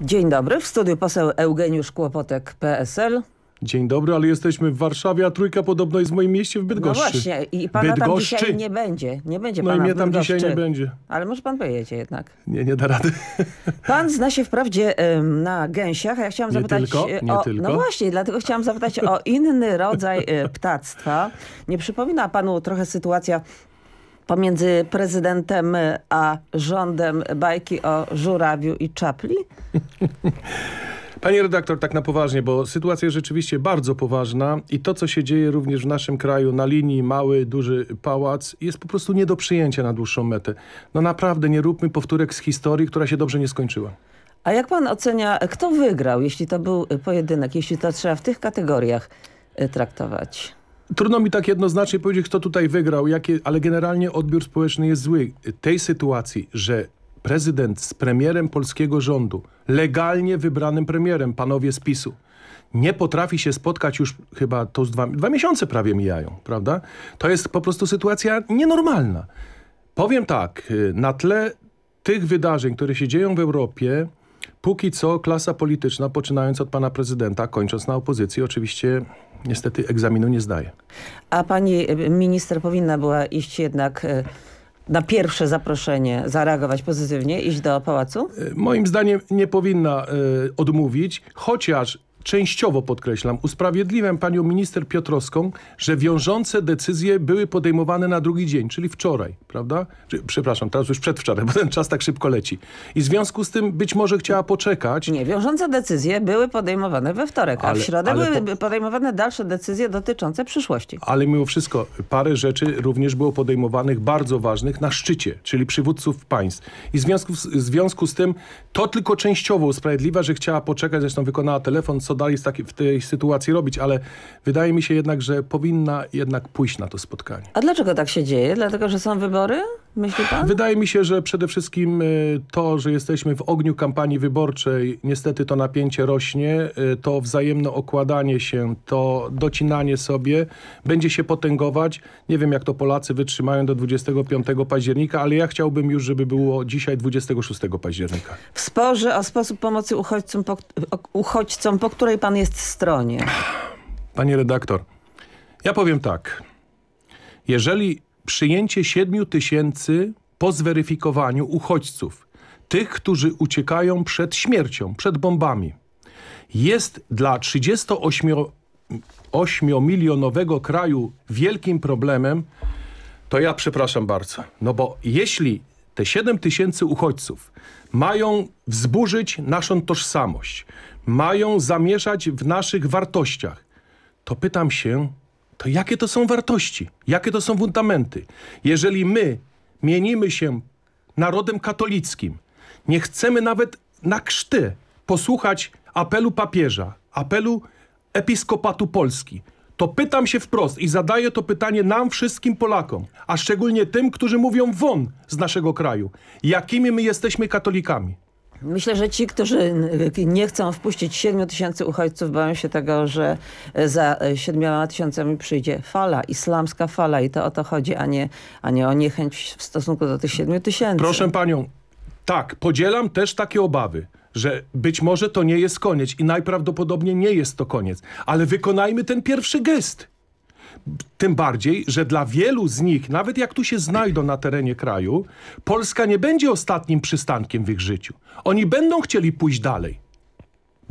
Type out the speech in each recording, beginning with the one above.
Dzień dobry. W studiu poseł Eugeniusz Kłopotek, PSL. Dzień dobry, ale jesteśmy w Warszawie, a trójka podobno jest w moim mieście w no Bydgoszczy. No właśnie i pana Bydgoszczy. tam dzisiaj nie będzie. Nie będzie no i mnie tam dzisiaj nie będzie. Ale może pan pojedzie jednak. Nie, nie da rady. Pan zna się wprawdzie ym, na gęsiach, a ja chciałam nie zapytać... Tylko, nie o, tylko. No właśnie, dlatego chciałam zapytać o inny rodzaj e, ptactwa. Nie przypomina panu trochę sytuacja pomiędzy prezydentem e, a rządem bajki o żurawiu i czapli? Panie redaktor, tak na poważnie, bo sytuacja jest rzeczywiście bardzo poważna i to, co się dzieje również w naszym kraju na linii mały, duży pałac jest po prostu nie do przyjęcia na dłuższą metę. No naprawdę nie róbmy powtórek z historii, która się dobrze nie skończyła. A jak pan ocenia, kto wygrał, jeśli to był pojedynek, jeśli to trzeba w tych kategoriach e, traktować? Trudno mi tak jednoznacznie powiedzieć, kto tutaj wygrał, jakie, ale generalnie odbiór społeczny jest zły. Tej sytuacji, że prezydent z premierem polskiego rządu, legalnie wybranym premierem, panowie z PiSu, nie potrafi się spotkać już chyba to dwa, dwa miesiące prawie mijają, prawda? To jest po prostu sytuacja nienormalna. Powiem tak, y, na tle tych wydarzeń, które się dzieją w Europie, Póki co klasa polityczna, poczynając od pana prezydenta, kończąc na opozycji, oczywiście niestety egzaminu nie zdaje. A pani minister powinna była iść jednak e, na pierwsze zaproszenie zareagować pozytywnie, iść do pałacu? E, moim zdaniem nie powinna y, odmówić, chociaż częściowo podkreślam, usprawiedliwiam panią minister Piotrowską, że wiążące decyzje były podejmowane na drugi dzień, czyli wczoraj, prawda? Przepraszam, teraz już przedwczoraj, bo ten czas tak szybko leci. I w związku z tym być może chciała poczekać. Nie, wiążące decyzje były podejmowane we wtorek, ale, a w środę były po... podejmowane dalsze decyzje dotyczące przyszłości. Ale mimo wszystko parę rzeczy również było podejmowanych bardzo ważnych na szczycie, czyli przywódców państw. I w związku, w związku z tym to tylko częściowo usprawiedliwa, że chciała poczekać, zresztą wykonała telefon co dalej taki, w tej sytuacji robić, ale wydaje mi się jednak, że powinna jednak pójść na to spotkanie. A dlaczego tak się dzieje? Dlatego, że są wybory? Myśli pan? Wydaje mi się, że przede wszystkim y, to, że jesteśmy w ogniu kampanii wyborczej, niestety to napięcie rośnie, y, to wzajemne okładanie się, to docinanie sobie będzie się potęgować. Nie wiem, jak to Polacy wytrzymają do 25 października, ale ja chciałbym już, żeby było dzisiaj 26 października. W sporze o sposób pomocy uchodźcom, po, uchodźcom, po której pan jest stronie? Panie redaktor, ja powiem tak. Jeżeli przyjęcie 7 tysięcy po zweryfikowaniu uchodźców, tych, którzy uciekają przed śmiercią, przed bombami, jest dla 38-milionowego kraju wielkim problemem, to ja przepraszam bardzo. No bo jeśli te 7 tysięcy uchodźców mają wzburzyć naszą tożsamość, mają zamieszać w naszych wartościach, to pytam się, to jakie to są wartości, jakie to są fundamenty. Jeżeli my mienimy się narodem katolickim, nie chcemy nawet na krzty posłuchać apelu papieża, apelu episkopatu Polski, to pytam się wprost i zadaję to pytanie nam wszystkim Polakom, a szczególnie tym, którzy mówią won z naszego kraju. Jakimi my jesteśmy katolikami? Myślę, że ci, którzy y, nie chcą wpuścić 7 tysięcy uchodźców, boją się tego, że y, za 7 y, tysiącami przyjdzie fala, islamska fala i to o to chodzi, a nie, a nie o niechęć w stosunku do tych 7 tysięcy. Proszę panią, tak, podzielam też takie obawy że być może to nie jest koniec i najprawdopodobniej nie jest to koniec, ale wykonajmy ten pierwszy gest. Tym bardziej, że dla wielu z nich, nawet jak tu się znajdą na terenie kraju, Polska nie będzie ostatnim przystankiem w ich życiu. Oni będą chcieli pójść dalej.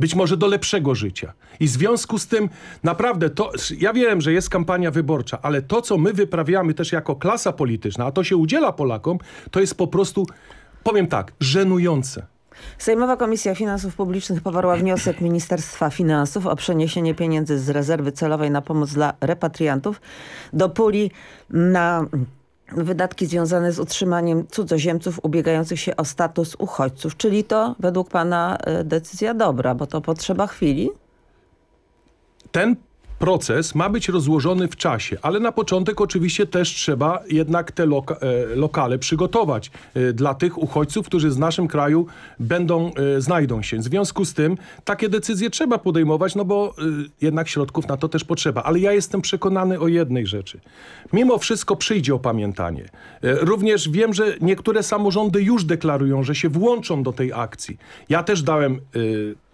Być może do lepszego życia. I w związku z tym naprawdę to, ja wiem, że jest kampania wyborcza, ale to, co my wyprawiamy też jako klasa polityczna, a to się udziela Polakom, to jest po prostu, powiem tak, żenujące. Sejmowa Komisja Finansów Publicznych poparła wniosek Ministerstwa Finansów o przeniesienie pieniędzy z rezerwy celowej na pomoc dla repatriantów do puli na wydatki związane z utrzymaniem cudzoziemców ubiegających się o status uchodźców. Czyli to według pana e, decyzja dobra, bo to potrzeba chwili? Ten proces ma być rozłożony w czasie, ale na początek oczywiście też trzeba jednak te loka e, lokale przygotować e, dla tych uchodźców, którzy z naszym kraju będą, e, znajdą się. W związku z tym takie decyzje trzeba podejmować, no bo jednak środków na to też potrzeba. Ale ja jestem przekonany o jednej rzeczy. Mimo wszystko przyjdzie opamiętanie. Również wiem, że niektóre samorządy już deklarują, że się włączą do tej akcji. Ja też dałem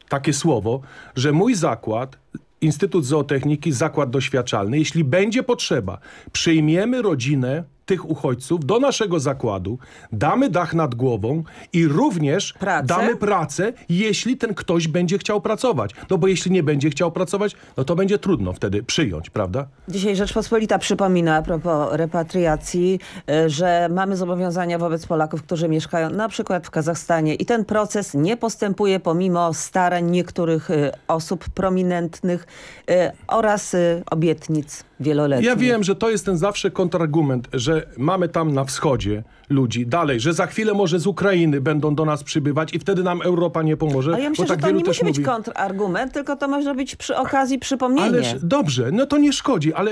takie słowo, że mój zakład Instytut Zootechniki, Zakład Doświadczalny. Jeśli będzie potrzeba, przyjmiemy rodzinę tych uchodźców do naszego zakładu, damy dach nad głową i również pracę? damy pracę, jeśli ten ktoś będzie chciał pracować. No bo jeśli nie będzie chciał pracować, no to będzie trudno wtedy przyjąć, prawda? Dzisiaj Rzeczpospolita przypomina a propos repatriacji, y, że mamy zobowiązania wobec Polaków, którzy mieszkają na przykład w Kazachstanie i ten proces nie postępuje pomimo starań niektórych y, osób prominentnych y, oraz obietnic wieloletni. Ja wiem, że to jest ten zawsze kontrargument, że mamy tam na wschodzie ludzi dalej, że za chwilę może z Ukrainy będą do nas przybywać i wtedy nam Europa nie pomoże. A ja myślę, tak że to nie musi być mówi... kontrargument, tylko to może być przy okazji przypomnienie. Ależ dobrze, no to nie szkodzi, ale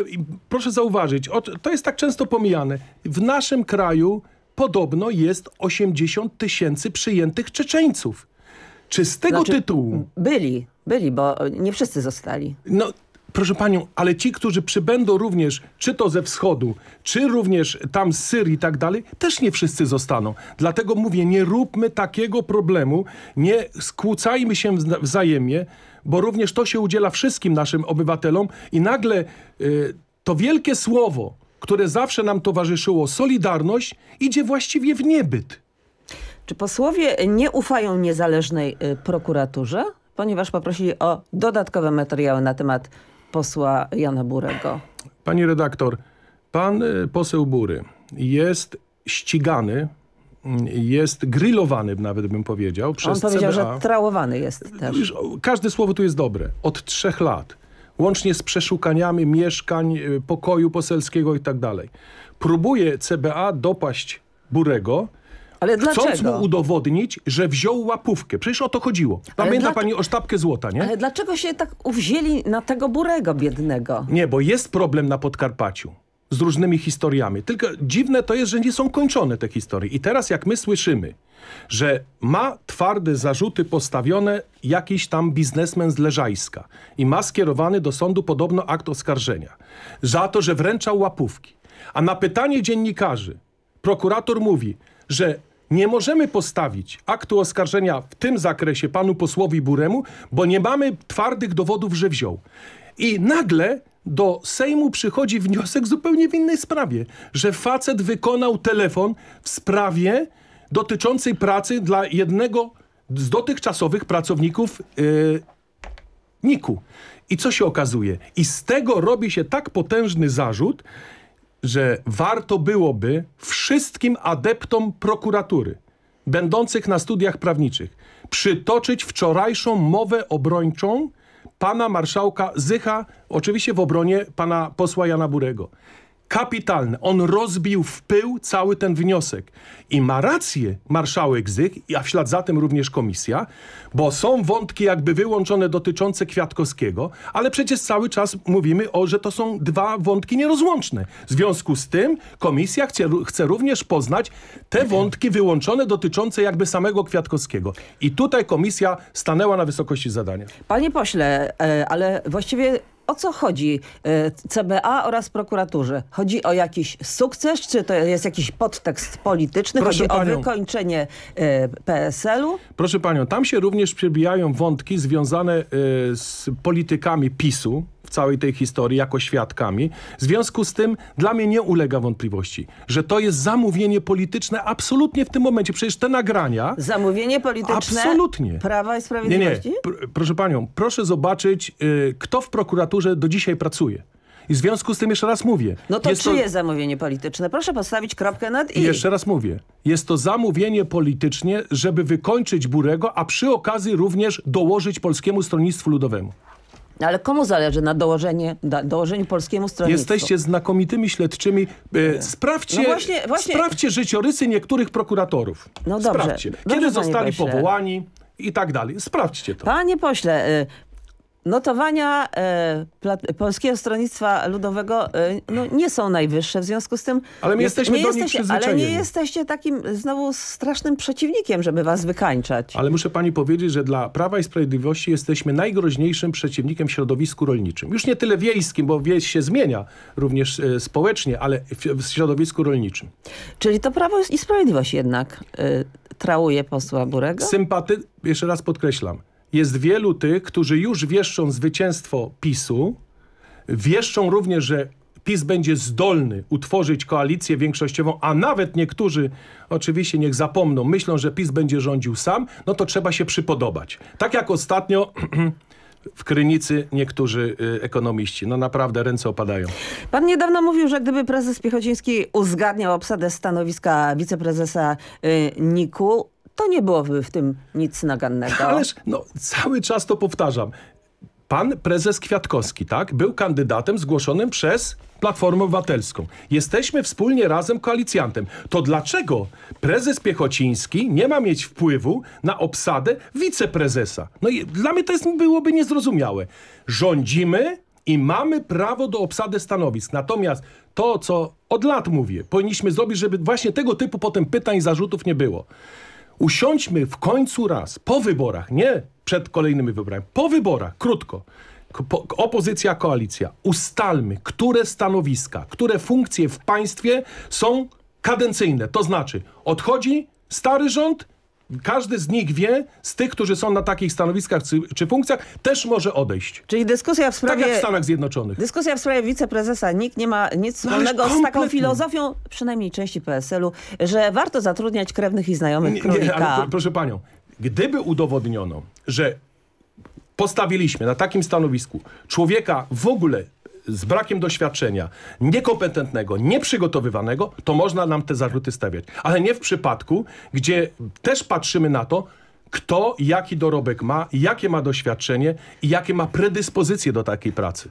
proszę zauważyć, to jest tak często pomijane. W naszym kraju podobno jest 80 tysięcy przyjętych Czeczeńców. Czy z tego znaczy, tytułu... Byli, byli, bo nie wszyscy zostali. No Proszę panią, ale ci, którzy przybędą również, czy to ze wschodu, czy również tam z Syrii i tak dalej, też nie wszyscy zostaną. Dlatego mówię, nie róbmy takiego problemu, nie skłócajmy się wzajemnie, bo również to się udziela wszystkim naszym obywatelom i nagle y, to wielkie słowo, które zawsze nam towarzyszyło, solidarność, idzie właściwie w niebyt. Czy posłowie nie ufają niezależnej y, prokuraturze? ponieważ poprosili o dodatkowe materiały na temat posła Jana Burego? Pani redaktor, pan y, poseł Bury jest ścigany mm, jest grillowany, nawet bym powiedział. Przez On powiedział, CBA. że trałowany jest też. Każde słowo tu jest dobre. Od trzech lat. Łącznie z przeszukaniami mieszkań, y, pokoju poselskiego i tak dalej. Próbuje CBA dopaść Burego, ale dlaczego? Chcąc mu udowodnić, że wziął łapówkę. Przecież o to chodziło. Pamięta dla... pani o sztabkę złota, nie? Ale dlaczego się tak uwzięli na tego Burego biednego? Nie, bo jest problem na Podkarpaciu z różnymi historiami. Tylko dziwne to jest, że nie są kończone te historie. I teraz jak my słyszymy, że ma twarde zarzuty postawione jakiś tam biznesmen z Leżajska i ma skierowany do sądu podobno akt oskarżenia za to, że wręczał łapówki. A na pytanie dziennikarzy prokurator mówi, że nie możemy postawić aktu oskarżenia w tym zakresie panu posłowi Buremu, bo nie mamy twardych dowodów, że wziął. I nagle do Sejmu przychodzi wniosek zupełnie w innej sprawie, że facet wykonał telefon w sprawie dotyczącej pracy dla jednego z dotychczasowych pracowników yy, NIK-u. I co się okazuje? I z tego robi się tak potężny zarzut, że warto byłoby wszystkim adeptom prokuratury będących na studiach prawniczych przytoczyć wczorajszą mowę obrończą pana marszałka Zycha, oczywiście w obronie pana posła Jana Burego kapitalne. On rozbił w pył cały ten wniosek. I ma rację marszałek Zych, a w ślad za tym również komisja, bo są wątki jakby wyłączone dotyczące Kwiatkowskiego, ale przecież cały czas mówimy o, że to są dwa wątki nierozłączne. W związku z tym komisja chce, chce również poznać te wątki wyłączone dotyczące jakby samego Kwiatkowskiego. I tutaj komisja stanęła na wysokości zadania. Panie pośle, e, ale właściwie o co chodzi e, CBA oraz prokuraturze? Chodzi o jakiś sukces, czy to jest jakiś podtekst polityczny? Proszę chodzi panią, o wykończenie e, PSL-u? Proszę panią, tam się również przebijają wątki związane e, z politykami PiSu, całej tej historii jako świadkami. W związku z tym dla mnie nie ulega wątpliwości, że to jest zamówienie polityczne absolutnie w tym momencie. Przecież te nagrania... Zamówienie polityczne absolutnie. Prawa i Sprawiedliwości? Nie, nie. proszę panią, proszę zobaczyć, y, kto w prokuraturze że do dzisiaj pracuje. I w związku z tym jeszcze raz mówię. No to jest czyje to... zamówienie polityczne? Proszę postawić kropkę nad i. jeszcze raz mówię. Jest to zamówienie polityczne żeby wykończyć Burego, a przy okazji również dołożyć Polskiemu Stronnictwu Ludowemu. No ale komu zależy na dołożenie, da, dołożeniu polskiemu stronnictwu? Jesteście znakomitymi śledczymi. E, no. sprawdźcie, no właśnie, właśnie... sprawdźcie życiorysy niektórych prokuratorów. No dobrze. Sprawdźcie. No kiedy dobrze, zostali powołani i tak dalej. Sprawdźcie to. Panie pośle, y, notowania y, Polskiego Stronnictwa Ludowego y, no, nie są najwyższe, w związku z tym... Ale my jesteśmy nie do jesteście, przyzwyczajeni. Ale nie jesteście takim znowu strasznym przeciwnikiem, żeby was wykańczać. Ale muszę pani powiedzieć, że dla Prawa i Sprawiedliwości jesteśmy najgroźniejszym przeciwnikiem środowisku rolniczym. Już nie tyle wiejskim, bo wieś się zmienia również y, społecznie, ale w, w, środowisku rolniczym. Czyli to Prawo i Sprawiedliwość jednak trałuje posła Burego? Sympaty... Jeszcze raz podkreślam jest wielu tych, którzy już wieszczą zwycięstwo PiSu, wieszczą również, że PiS będzie zdolny utworzyć koalicję większościową, a nawet niektórzy, oczywiście niech zapomną, myślą, że PiS będzie rządził sam, no to trzeba się przypodobać. Tak jak ostatnio w Krynicy niektórzy y, ekonomiści. No naprawdę ręce opadają. Pan niedawno mówił, że gdyby prezes Piechociński uzgadniał obsadę stanowiska wiceprezesa y, NIK-u, to nie byłoby w tym nic nagannego. Ależ no, cały czas to powtarzam. Pan prezes Kwiatkowski, tak, był kandydatem zgłoszonym przez Platformę Obywatelską. Jesteśmy wspólnie razem koalicjantem. To dlaczego prezes Piechociński nie ma mieć wpływu na obsadę wiceprezesa? No i dla mnie to jest, byłoby niezrozumiałe. Rządzimy i mamy prawo do obsady stanowisk. Natomiast to, co od lat mówię, powinniśmy zrobić, żeby właśnie tego typu potem pytań i zarzutów nie było usiądźmy w końcu raz, po wyborach, nie przed kolejnymi wyborami, po wyborach, krótko, opozycja, koalicja, ustalmy, które stanowiska, które funkcje w państwie są kadencyjne. To znaczy, odchodzi stary rząd, każdy z nich wie, z tych, którzy są na takich stanowiskach czy, czy funkcjach, też może odejść. Czyli dyskusja w sprawie... Tak jak w Stanach Zjednoczonych. Dyskusja w sprawie wiceprezesa NIK nie ma nic no, wspólnego no, z taką filozofią, przynajmniej części PSL-u, że warto zatrudniać krewnych i znajomych nie, Nie, ale, proszę panią, gdyby udowodniono, że postawiliśmy na takim stanowisku człowieka w ogóle z brakiem doświadczenia, niekompetentnego, nieprzygotowywanego, to można nam te zarzuty stawiać. Ale nie w przypadku, gdzie też patrzymy na to, kto jaki dorobek ma, jakie ma doświadczenie i jakie ma predyspozycje do takiej pracy.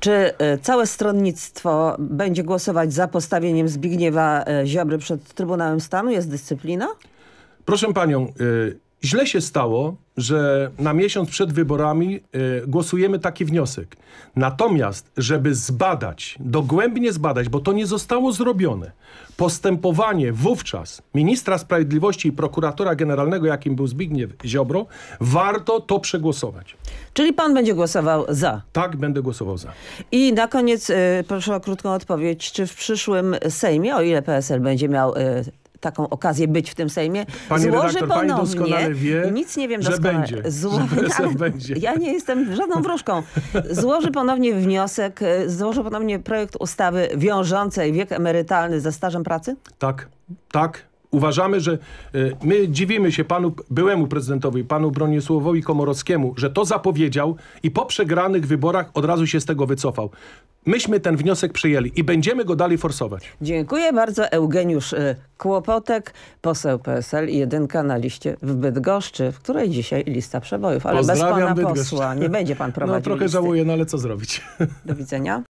Czy e, całe stronnictwo będzie głosować za postawieniem Zbigniewa e, Ziobry przed Trybunałem Stanu? Jest dyscyplina? Proszę panią, e, Źle się stało, że na miesiąc przed wyborami y, głosujemy taki wniosek. Natomiast, żeby zbadać, dogłębnie zbadać, bo to nie zostało zrobione, postępowanie wówczas ministra sprawiedliwości i prokuratora generalnego, jakim był Zbigniew Ziobro, warto to przegłosować. Czyli pan będzie głosował za? Tak, będę głosował za. I na koniec y, proszę o krótką odpowiedź. Czy w przyszłym Sejmie, o ile PSL będzie miał y, taką okazję być w tym Sejmie, Panie złoży redaktor, ponownie, wie, nic nie wiem że doskonale, będzie, zło... że będzie. ja nie jestem żadną wróżką, złoży ponownie wniosek, e, złoży ponownie projekt ustawy wiążącej wiek emerytalny ze stażem pracy? Tak, tak, Uważamy, że e, my dziwimy się panu byłemu prezydentowi, panu Bronisławowi Komorowskiemu, że to zapowiedział i po przegranych wyborach od razu się z tego wycofał. Myśmy ten wniosek przyjęli i będziemy go dalej forsować. Dziękuję bardzo. Eugeniusz e, Kłopotek, poseł PSL, jedynka na liście w Bydgoszczy, w której dzisiaj lista przebojów. Ale Pozdrawiam bez pana Bydgoszcz. posła nie będzie pan no, prowadził No trochę listy. żałuję, no ale co zrobić. Do widzenia.